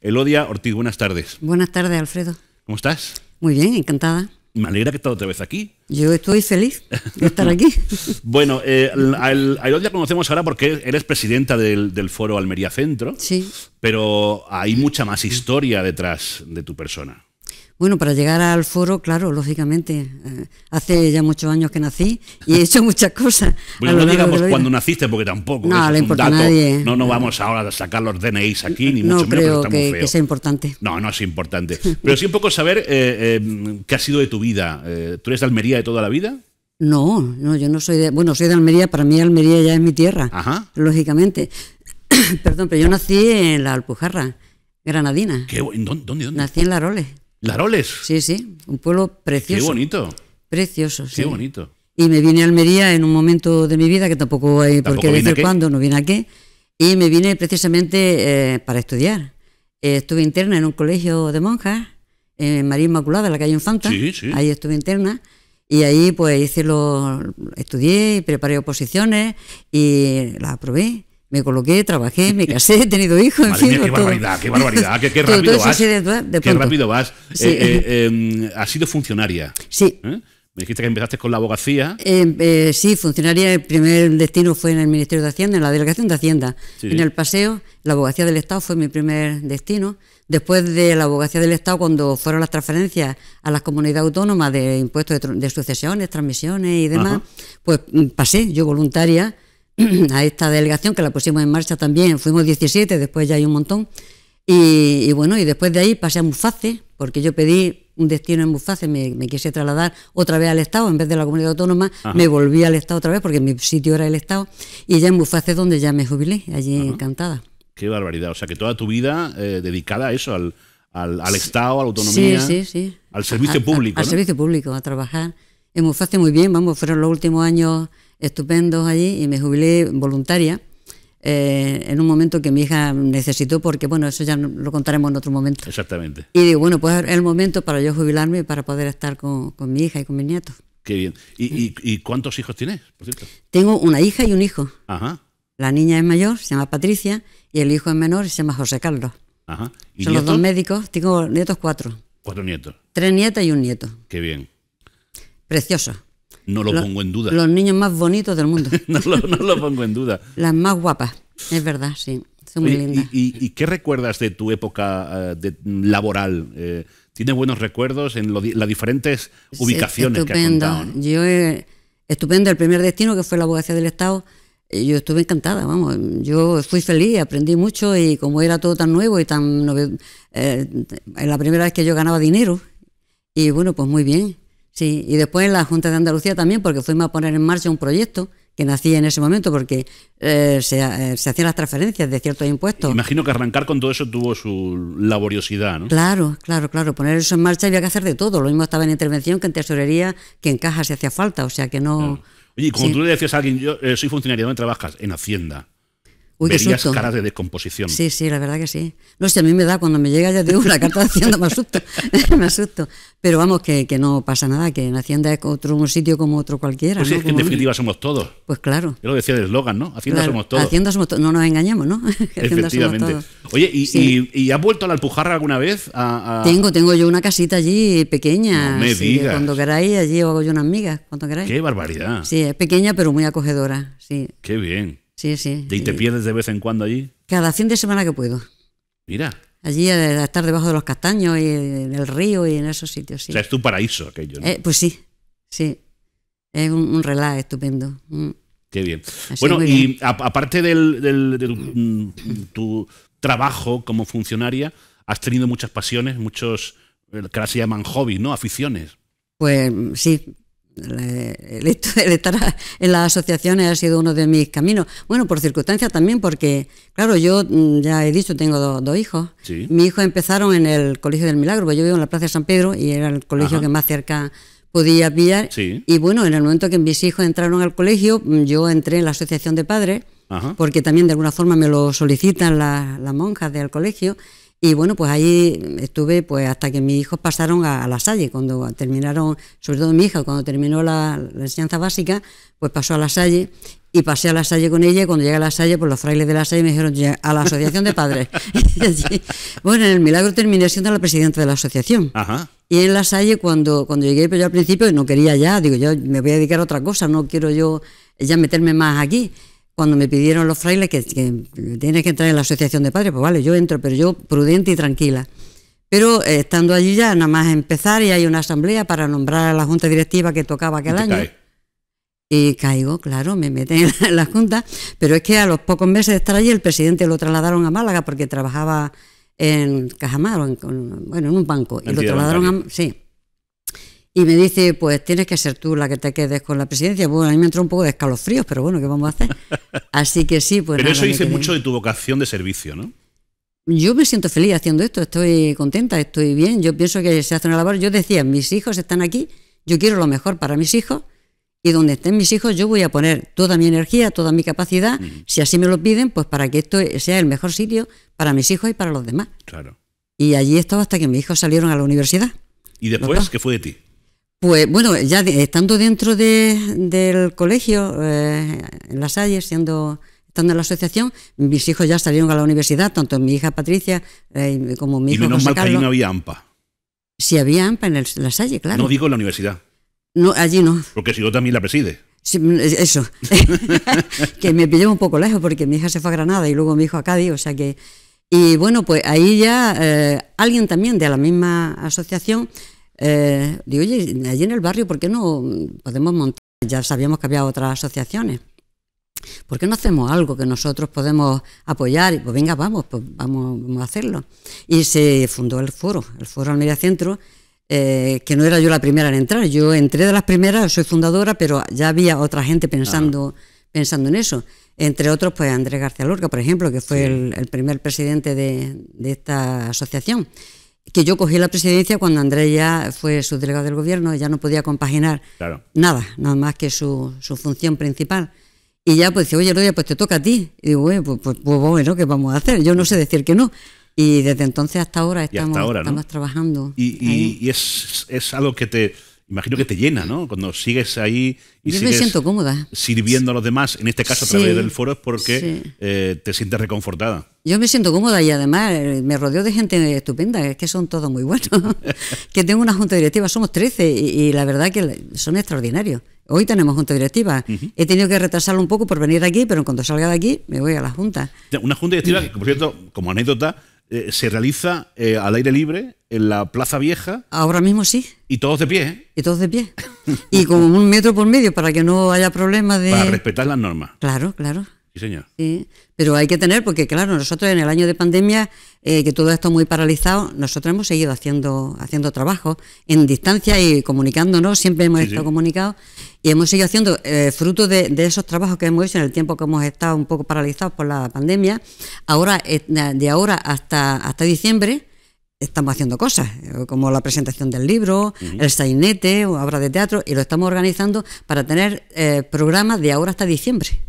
Elodia Ortiz, buenas tardes. Buenas tardes, Alfredo. ¿Cómo estás? Muy bien, encantada. Me alegra que estés otra vez aquí. Yo estoy feliz de estar aquí. bueno, eh, a Elodia conocemos ahora porque eres presidenta del, del, Foro Almería Centro. Sí. Pero hay mucha más historia detrás de tu persona. Bueno, para llegar al foro, claro, lógicamente, eh, hace ya muchos años que nací y he hecho muchas cosas. Bueno, no digamos cuando naciste, porque tampoco no, un dato, No, no vamos ahora a sacar los DNIs aquí, ni mucho menos. Creo que, sea importante. No, no es importante. Pero sí un poco saber eh, eh, qué ha sido de tu vida. ¿Tú eres de Almería de toda la vida? No, no, yo no soy de. Bueno, soy de Almería, para mí Almería ya es mi tierra, lógicamente. Perdón, pero yo nací en la Alpujarra, granadina. ¿Qué, ¿dónde, ¿Dónde? Nací en Role. Laroles. Sí, sí, un pueblo precioso. Qué bonito. Precioso, sí. Qué bonito. Y me vine a Almería en un momento de mi vida que tampoco hay por qué decir cuándo, no vine aquí. Y me vine precisamente eh, para estudiar. Eh, estuve interna en un colegio de monjas, en María Inmaculada, en la calle Infanta. Ahí estuve interna. Y ahí pues hice lo, estudié y preparé oposiciones y las aprobé me coloqué, trabajé, me casé, he tenido hijos, en qué, Barbaridad, qué barbaridad, qué, rápido vas. qué rápido vas. has sido funcionaria. Sí. ¿Eh? Me dijiste que empezaste con la abogacía. Em, eh, sí, funcionaria. El primer destino fue en el Ministerio de Hacienda, en la Delegación de Hacienda. En el paseo, la abogacía del Estado fue mi primer destino. Después de la abogacía del Estado, cuando fueron las transferencias a las comunidades autónomas de impuestos de, sucesiones, transmisiones y demás, pues mm, pasé yo voluntaria a esta delegación que la pusimos en marcha también, fuimos 17, después ya hay un montón. Y, bueno, y después de ahí pasé a Muface, porque yo pedí un destino en Muface, me, quise trasladar otra vez al Estado, en vez de la comunidad autónoma, me volví al Estado otra vez, porque mi sitio era el Estado, y ya en Muface es donde ya me jubilé, allí encantada. Qué barbaridad, o sea que toda tu vida eh, dedicada a eso, al, al, Estado, a la autonomía, al servicio público. al servicio público, a trabajar. En Muface muy bien, vamos, fueron los últimos años estupendos allí y me jubilé voluntaria. Eh, en un momento que mi hija necesitó, porque bueno, eso ya lo contaremos en otro momento. Exactamente. Y digo, bueno, pues es el momento para yo jubilarme y para poder estar con, mi hija y con mis nietos. Qué bien. ¿Y, cuántos hijos tienes, por cierto? Tengo una hija y un hijo. La niña es mayor, se llama Patricia, y el hijo es menor, se llama José Carlos. Ajá. Son los dos médicos, tengo nietos cuatro. Cuatro nietos. Tres nietas y un nieto. Qué bien. Precioso. No lo pongo en duda. Los niños más bonitos del mundo. no, lo, pongo en duda. Las más guapas, es verdad, sí. Son muy lindas. Y, qué recuerdas de tu época eh, laboral? Eh, ¿Tienes buenos recuerdos en las diferentes ubicaciones que has contado? Yo, eh, estupendo. El primer destino, que fue la abogacía del Estado, yo estuve encantada, vamos, yo fui feliz, aprendí mucho y como era todo tan nuevo y tan... Eh, la primera vez que yo ganaba dinero, y bueno, pues muy bien, Sí, y después en la Junta de Andalucía también, porque fuimos a poner en marcha un proyecto que nacía en ese momento porque eh, eh, se, hacían las transferencias de ciertos impuestos. Imagino que arrancar con todo eso tuvo su laboriosidad, ¿no? Claro, claro, claro. Poner eso en marcha había que hacer de todo. Lo mismo estaba en intervención que en tesorería, que en cajas si hacía falta. O sea que no. Oye, como tú le decías a alguien, yo eh, soy funcionario, ¿dónde trabajas? En Hacienda. Uy, verías caras de descomposición. Sí, sí, la verdad que sí. No sé, a mí me da cuando me llega ya de una carta de Hacienda me asusto, me asusto. Pero vamos, que, que, no pasa nada, que en Hacienda es otro un sitio como otro cualquiera. Pues es que en definitiva somos todos. Pues claro. Yo lo decía el eslogan, ¿no? Hacienda somos todos. Hacienda somos todos, no nos engañemos, ¿no? Efectivamente. Oye, ¿y, y, has vuelto a la Alpujarra alguna vez? A, Tengo, tengo yo una casita allí pequeña. No me digas. Cuando queráis, allí hago yo unas migas, cuando queráis. Qué barbaridad. Sí, es pequeña pero muy acogedora, sí. Qué bien. Sí, sí. ¿Y te pierdes de vez en cuando allí? Cada fin de semana que puedo. Mira. Allí a estar debajo de los castaños y en el río y en esos sitios, sí. O sea, es tu paraíso aquello, ¿no? Eh, pues sí, sí. Es un, un estupendo. Mm. Qué bien. bueno, y aparte del, mm, tu trabajo como funcionaria, has tenido muchas pasiones, muchos, eh, que ahora se llaman hobbies, ¿no? Aficiones. Pues sí, el hecho de estar en las asociaciones ha sido uno de mis caminos. Bueno, por circunstancia también, porque, claro, yo mm, ya he dicho, tengo dos, hijos. Mis hijos empezaron en el Colegio del Milagro, porque yo vivo en la Plaza de San Pedro y era el colegio que más cerca podía pillar. Y bueno, en el momento que mis hijos entraron al colegio, mm, yo entré en la asociación de padres, porque también de alguna forma me lo solicitan las monjas del colegio. Y bueno, pues ahí estuve pues hasta que mis hijos pasaron a, la Salle, cuando terminaron, sobre todo mi hija, cuando terminó la, enseñanza básica, pues pasó a la Salle y pasé a la Salle con ella cuando llegué a la Salle, pues los frailes de la Salle me dijeron a la Asociación de Padres. bueno, en el milagro terminé siendo la presidenta de la asociación. Y en la Salle, cuando, cuando llegué, pues yo al principio no quería ya, digo, yo me voy a dedicar a otra cosa, no quiero yo ya meterme más aquí cuando me pidieron los frailes que, tienes que entrar en la asociación de padres, pues vale, yo entro, pero yo prudente y tranquila. Pero eh, estando allí ya, nada más empezar y hay una asamblea para nombrar a la junta directiva que tocaba aquel año. Y caigo, claro, me meten en la, junta, pero es que a los pocos meses de estar allí el presidente lo trasladaron a Málaga porque trabajaba en Cajamar, o en, bueno, en un banco, y lo trasladaron a... Sí y me dice, pues tienes que ser tú la que te quedes con la presidencia. Bueno, a mí me entró un poco de escalofríos, pero bueno, ¿qué vamos a hacer? Así que sí, pues... Pero eso dice mucho de tu vocación de servicio, ¿no? Yo me siento feliz haciendo esto, estoy contenta, estoy bien, yo pienso que se hace una labor. Yo decía, mis hijos están aquí, yo quiero lo mejor para mis hijos y donde estén mis hijos yo voy a poner toda mi energía, toda mi capacidad, si así me lo piden, pues para que esto sea el mejor sitio para mis hijos y para los demás. Claro. Y allí estaba hasta que mis hijos salieron a la universidad. ¿Y después qué fue de ti? Pues bueno, ya estando dentro del colegio, eh, en las Salles, siendo estando en la asociación, mis hijos ya salieron a la universidad, tanto mi hija Patricia eh, como mi hijo. Y menos mal que ahí no había AMPA. Sí, había AMPA en la Salle, claro. No digo en la universidad. No, allí no. Porque si yo también la preside. Mm, eso. que me pilló un poco lejos porque mi hija se fue a Granada y luego mi hijo a Cádiz, o sea que. Y bueno, pues ahí ya eh, alguien también de la misma asociación eh, digo, oye, allí en el barrio, ¿por qué no podemos montar? Ya sabíamos que había otras asociaciones. ¿Por qué no hacemos algo que nosotros podemos apoyar? Y pues venga, vamos, pues vamos, a hacerlo. Y se fundó el foro, el foro al mediacentro eh, que no era yo la primera en entrar. Yo entré de las primeras, soy fundadora, pero ya había otra gente pensando, pensando en eso. Entre otros, pues Andrés García Lorca, por ejemplo, que fue el, primer presidente de, de esta asociación que yo cogí la presidencia cuando Andrés ya fue delegado del gobierno, ya no podía compaginar nada, nada más que su, su, función principal. Y ya pues dice, oye, Rodia, pues te toca a ti. Y digo, bueno, pues, pues, pues, bueno, ¿qué vamos a hacer? Yo no sé decir que no. Y desde entonces hasta ahora estamos, trabajando. Y, y es, algo que te, imagino que te llena, ¿no? Cuando sigues ahí y sirviendo a los demás, en este caso a través del foro, es porque eh, te sientes reconfortada. Yo me siento cómoda y además eh, me rodeo de gente estupenda, es que son todos muy buenos. que tengo una junta directiva, somos 13 y, la verdad que son extraordinarios. Hoy tenemos junta directiva. He tenido que retrasarlo un poco por venir aquí, pero cuando salga de aquí me voy a la junta. Una junta directiva que, por cierto, como anécdota, eh, se realiza eh, al aire libre en la Plaza Vieja. Ahora mismo sí. Y todos de pie. ¿eh? Y todos de pie. y como un metro por medio para que no haya problemas de... Para respetar las normas. Claro, claro. Sí, pero hay que tener, porque claro, nosotros en el año de pandemia, eh, que todo esto muy paralizado, nosotros hemos seguido haciendo, haciendo trabajo en distancia y comunicándonos, siempre hemos estado comunicados y hemos seguido haciendo eh, fruto de, esos trabajos que hemos hecho en el tiempo que hemos estado un poco paralizados por la pandemia. Ahora, eh, de ahora hasta, hasta diciembre, estamos haciendo cosas, como la presentación del libro, el sainete, obras de teatro, y lo estamos organizando para tener programas de ahora hasta diciembre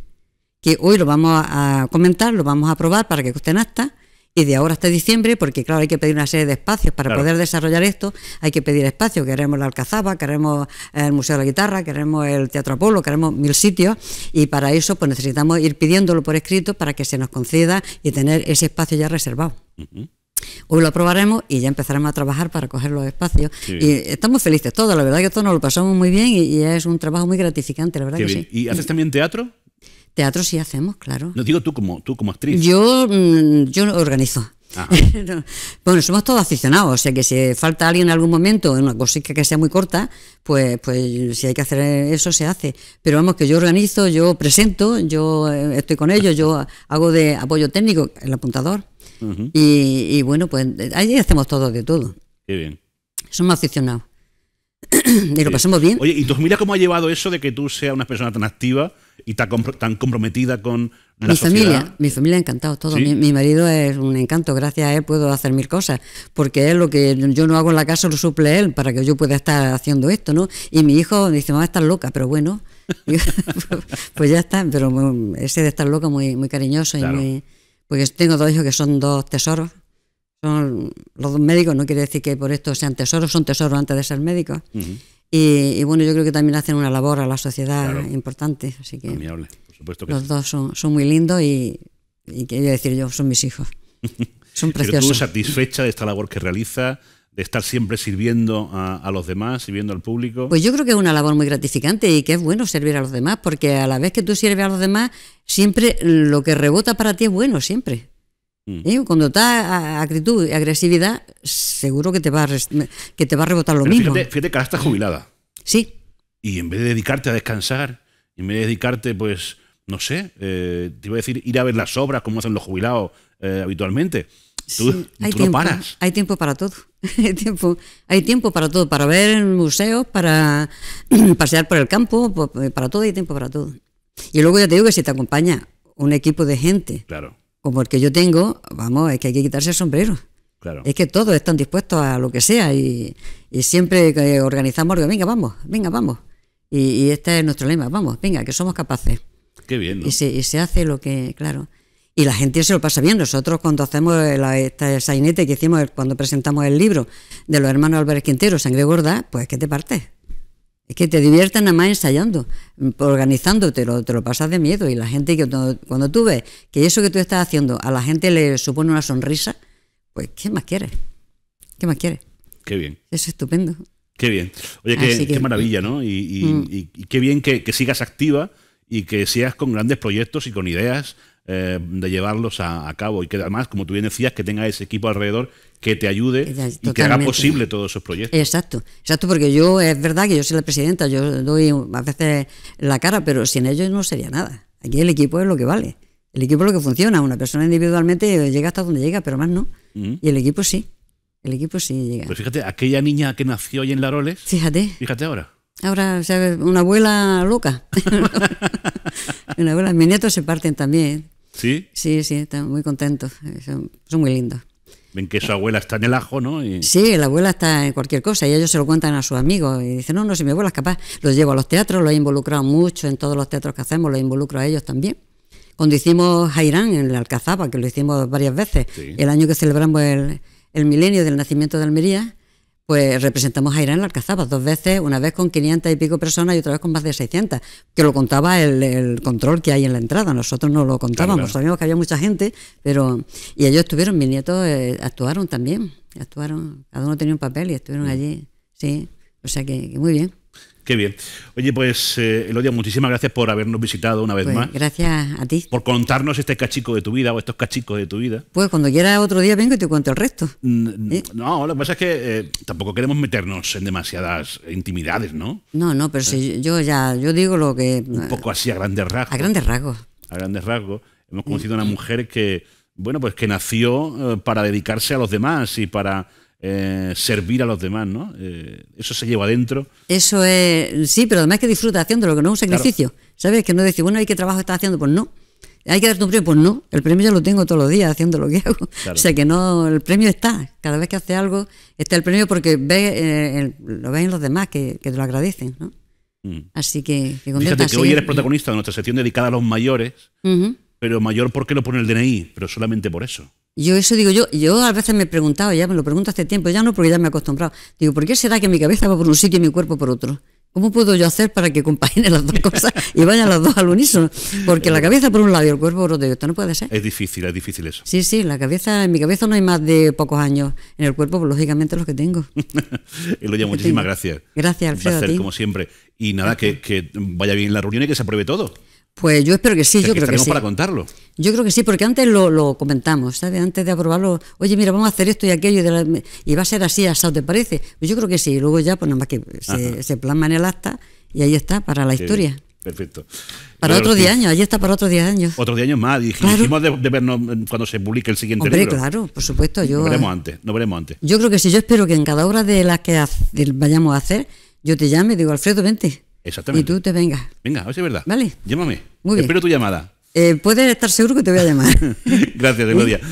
que hoy lo vamos a, comentar, lo vamos a aprobar para que usted hasta, y de ahora hasta diciembre, porque claro, hay que pedir una serie de espacios para poder desarrollar esto, hay que pedir espacio, queremos la Alcazaba, queremos el Museo de la Guitarra, queremos el Teatro Apolo, queremos mil sitios y para eso pues necesitamos ir pidiéndolo por escrito para que se nos conceda y tener ese espacio ya reservado. Hoy lo aprobaremos y ya empezaremos a trabajar para coger los espacios. Y estamos felices todos, la verdad que todos nos lo pasamos muy bien y, es un trabajo muy gratificante, la verdad que sí. ¿Y haces también teatro? Teatro sí hacemos, claro. Lo digo tú como, tú como actriz. Yo, mm, yo organizo. Ah. bueno, somos todos aficionados, o sea que si falta alguien en algún momento, en una cosita que sea muy corta, pues, pues si hay que hacer eso, se hace. Pero vamos, que yo organizo, yo presento, yo eh, estoy con ellos, yo hago de apoyo técnico, el apuntador. y, bueno, pues ahí hacemos todo de todo. Qué bien. Somos aficionados. y lo pasamos bien. Oye, ¿y tú mira cómo ha llevado eso de que tú seas una persona tan activa? y tan, tan comprometida con la mi familia, mi familia ha encantado todo. Mi, marido es un encanto, gracias a él puedo hacer mil cosas, porque él lo que yo no hago en la casa lo suple él para que yo pueda estar haciendo esto, ¿no? Y mi hijo dice, mamá, estás loca, pero bueno, pues ya está, pero ese de estar loca muy, muy cariñoso y porque tengo dos hijos que son dos tesoros. Son los dos médicos, no quiere decir que por esto sean tesoros, son tesoros antes de ser médicos. Y, bueno, yo creo que también hacen una labor a la sociedad importante. Así que Amiable, por supuesto que los dos son, son, muy lindos y, quería decir yo, son mis hijos. Son preciosos. satisfecha de esta labor que realiza, de estar siempre sirviendo a, a, los demás, sirviendo al público. Pues yo creo que es una labor muy gratificante y que es bueno servir a los demás, porque a la vez que tú sirves a los demás, siempre lo que rebota para ti es bueno, siempre. Mm. Cuando está actitud y agresividad, seguro que te va a, que te va a rebotar lo mismo. Fíjate, que ahora estás jubilada. Sí. Y en vez de dedicarte a descansar, en vez de dedicarte, pues, no sé, eh, te iba a decir, ir a ver las obras como hacen los jubilados eh, habitualmente. Tú, hay tiempo, Hay tiempo para todo. hay, tiempo, hay tiempo para todo, para ver museos, para pasear por el campo, pues, eh, para todo hay tiempo para todo. Y luego ya te digo que si te acompaña un equipo de gente. Claro como el que yo tengo, vamos, es que hay que quitarse el sombrero. Claro. Es que todos están dispuestos a lo que sea y, siempre organizamos venga, vamos, venga, vamos. Y, este es nuestro lema, vamos, venga, que somos capaces. Qué bien, y, se, hace lo que, claro. Y la gente se lo pasa bien. Nosotros cuando hacemos la, esta sainete que hicimos cuando presentamos el libro de los hermanos Álvarez Quintero, Sangre Gorda, pues que te partes. Es que te diviertan nada más ensayando, organizándote, te lo pasas de miedo. Y la gente, que cuando, tú ves que eso que tú estás haciendo a la gente le supone una sonrisa, pues ¿qué más quieres? ¿Qué más quieres? Qué bien. Es estupendo. Qué bien. Oye, qué, maravilla, ¿no? Mm. Y, qué bien que, que sigas activa y que sigas con grandes proyectos y con ideas eh, de llevarlos a, cabo y que además, como tú bien decías, que tenga ese equipo alrededor que te ayude y que haga posible todos esos proyectos. Exacto, exacto, porque yo es verdad que yo soy la presidenta, yo doy a veces la cara, pero sin ellos no sería nada. Aquí el equipo es lo que vale, el equipo es lo que funciona, una persona individualmente llega hasta donde llega, pero más no, y el equipo sí. El equipo sí llega. Pues fíjate, aquella niña que nació hoy en Laroles. Fíjate. Fíjate ahora. Ahora, Una abuela loca. una abuela. Mis nietos se parten también. ¿Sí? Sí, sí, están muy contentos. Son, muy lindos. Ven que su abuela está en el ajo, ¿no? Sí, la abuela está en cualquier cosa y ellos se lo cuentan a sus amigos y dicen, no, no, si mi abuela es capaz, los llevo a los teatros, los he involucrado mucho en todos los teatros que hacemos, los involucro a ellos también. Cuando hicimos Jairán en la Alcazaba, que lo hicimos varias veces, el año que celebramos el milenio del nacimiento de Almería, pues representamos a Irán en la Alcazaba dos veces, una vez con 500 y pico personas y otra vez con más de 600, que lo contaba el, control que hay en la entrada, nosotros no lo contábamos, sabíamos que había mucha gente, pero y ellos estuvieron, mis nietos eh, actuaron también, actuaron, cada uno tenía un papel y estuvieron mm. allí, sí, o sea que muy bien. Qué bien. Oye, pues, eh, Elodia, muchísimas gracias por habernos visitado una vez pues, más. Gracias a ti. Por contarnos este cachico de tu vida o estos cachicos de tu vida. Pues cuando quiera otro día vengo y te cuento el resto. No, lo que pasa es que eh, tampoco queremos meternos en demasiadas intimidades, ¿no? No, no, pero si eh. yo ya, yo digo lo que... Un poco así a grandes rasgos. A grandes rasgos. A grandes rasgos. Hemos conocido a una mujer que, bueno, pues que nació eh, para dedicarse a los demás y para eh, servir a los demás, ¿no? Eh, eso se lleva adentro. Eso es, sí, pero además que disfruta haciéndolo, que no es un sacrificio. ¿Sabes? Que no decir, bueno, hay qué trabajo estás haciendo? Pues no. ¿Hay que darte un premio? Pues no. El premio ya lo tengo todos los días haciendo lo que hago. O sea que no, el premio está. Cada vez que hace algo, está el premio porque ve, eh, lo ven los demás que, te lo agradecen, ¿no? Mm. Así que, que Fíjate que hoy eres protagonista de nuestra sección dedicada a los mayores, pero mayor porque lo pone el DNI, pero solamente por eso. Yo eso digo yo, yo a veces me he preguntado, ya me lo pregunto hace tiempo, ya no porque ya me he acostumbrado. Digo, ¿por qué será que mi cabeza va por un sitio y mi cuerpo por otro? ¿Cómo puedo yo hacer para que compaginen las dos cosas y vayan las dos al unísono? Porque la cabeza por un lado y el cuerpo por otro, esto no puede ser. Es difícil, es difícil eso. Sí, sí, la cabeza, en mi cabeza no hay más de pocos años. En el cuerpo, pues, lógicamente, los que tengo. Eloya, muchísimas gracias. Gracias, Alfredo. Un placer, como siempre. Y nada, que, que vaya bien la reunión y que se apruebe todo. Pues yo espero que sí, yo creo que sí. para contarlo. Yo creo que sí, porque antes lo, comentamos, ¿sabes? Antes de aprobarlo, oye, mira, vamos a hacer esto y aquello, y, va a ser así, asado, ¿te parece? Pues yo creo que sí, luego ya, pues nada más que se, se, plasma en el acta y ahí está, para la historia. perfecto. Para otro día, 10 años, ahí está para otro día, años. Otro 10 años más, dijimos de, vernos cuando se publique el siguiente Hombre, libro. claro, por supuesto. Yo, veremos eh, antes, No veremos antes. Yo creo que sí, yo espero que en cada obra de las que vayamos a hacer, yo te llame y digo, Alfredo, vente Exactamente. Y tú te vengas. Venga, a ver si es verdad. Vale. Llámame. Muy bien. Espero tu llamada. Eh, puedes estar seguro que te voy a llamar. Gracias, Gloria.